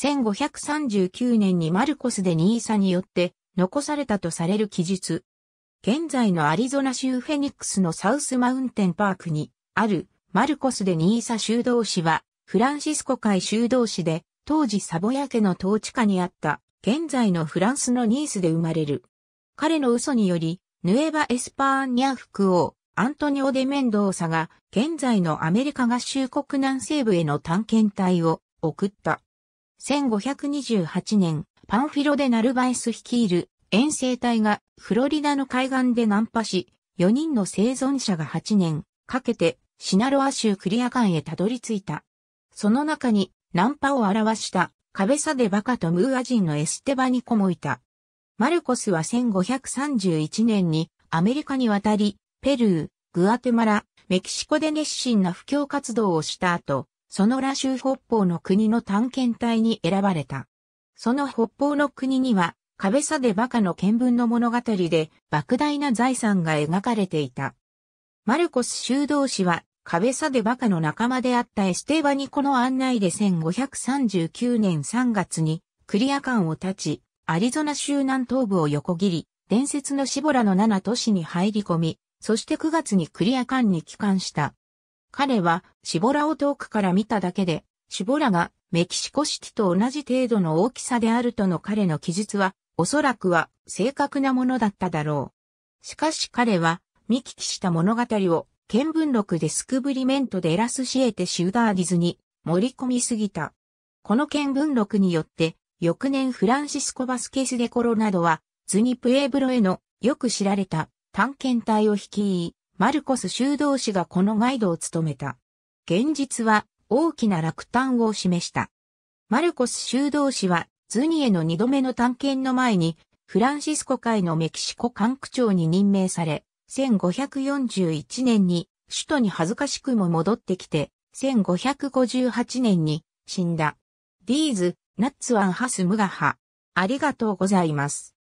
1539年にマルコス・デ・ニーサによって残されたとされる記述。現在のアリゾナ州フェニックスのサウスマウンテンパークにあるマルコス・デ・ニーサ修道士はフランシスコ会修道士で当時サボヤ家の統治下にあった現在のフランスのニースで生まれる。彼の嘘によりヌエバ・エスパーニャ副王アントニオ・デ・メンドーサが現在のアメリカ合衆国南西部への探検隊を送った。1528年、パンフィロでナルバエス率いる遠征隊がフロリダの海岸で難破し、4人の生存者が8年かけてシナロア州クリア間へたどり着いた。その中に難破を表したカベサデバカとムーア人のエステバニコもいた。マルコスは1531年にアメリカに渡り、ペルー、グアテマラ、メキシコで熱心な布教活動をした後、その羅州北方の国の探検隊に選ばれた。その北方の国には、壁差でバカの見聞の物語で、莫大な財産が描かれていた。マルコス修道士は、壁差でバカの仲間であったエステーバニコの案内で1539年3月に、クリア館を立ち、アリゾナ州南東部を横切り、伝説のシボラの7都市に入り込み、そして9月にクリア館に帰還した。彼はシボラを遠くから見ただけで、シボラがメキシコシティと同じ程度の大きさであるとの彼の記述は、おそらくは正確なものだっただろう。しかし彼は見聞きした物語を見聞録デスクブリメントでエラスシエテシュダーディズに盛り込みすぎた。この見聞録によって、翌年フランシスコ・バスケス・デ・コロなどは、ズニプエブロへのよく知られた探検隊を率い、マルコス修道士がこのガイドを務めた。現実は大きな落胆を示した。マルコス修道士はズニエの二度目の探検の前にフランシスコ会のメキシコ管区長に任命され、1541年に首都に恥ずかしくも戻ってきて、1558年に死んだ。ディーズ、ナッツアンハスムガハ。ありがとうございます。